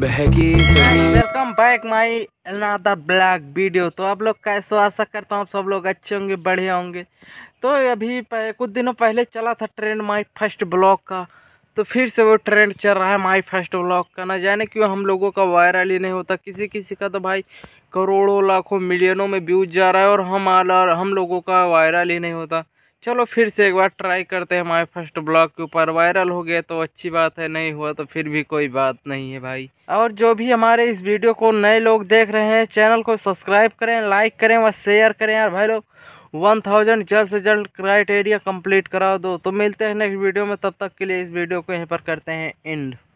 welcome back my another black video तो आप लोग कैसे आशा करता हूँ आप सब लोग अच्छे होंगे बढ़िया होंगे तो अभी कुछ दिनों पहले चला था ट्रेंड माई फर्स्ट ब्लॉग का तो फिर से वो ट्रेंड चल रहा है माई फर्स्ट ब्लॉग का ना जाने क्यों हम लोगों का वायरल ही नहीं होता किसी किसी का तो भाई करोड़ों लाखों मिलियनों में व्यूज जा रहा है और हम हम लोगों का वायरल ही नहीं होता चलो फिर से एक बार ट्राई करते हैं हमारे फर्स्ट ब्लॉग के ऊपर वायरल हो गया तो अच्छी बात है नहीं हुआ तो फिर भी कोई बात नहीं है भाई और जो भी हमारे इस वीडियो को नए लोग देख रहे हैं चैनल को सब्सक्राइब करें लाइक करें और शेयर करें यार भाई लोग वन थाउजेंड जल्द से जल्द क्राइटेरिया कंप्लीट करा दो तो मिलते हैं नेक्स्ट वीडियो में तब तक के लिए इस वीडियो को यहीं पर करते हैं एंड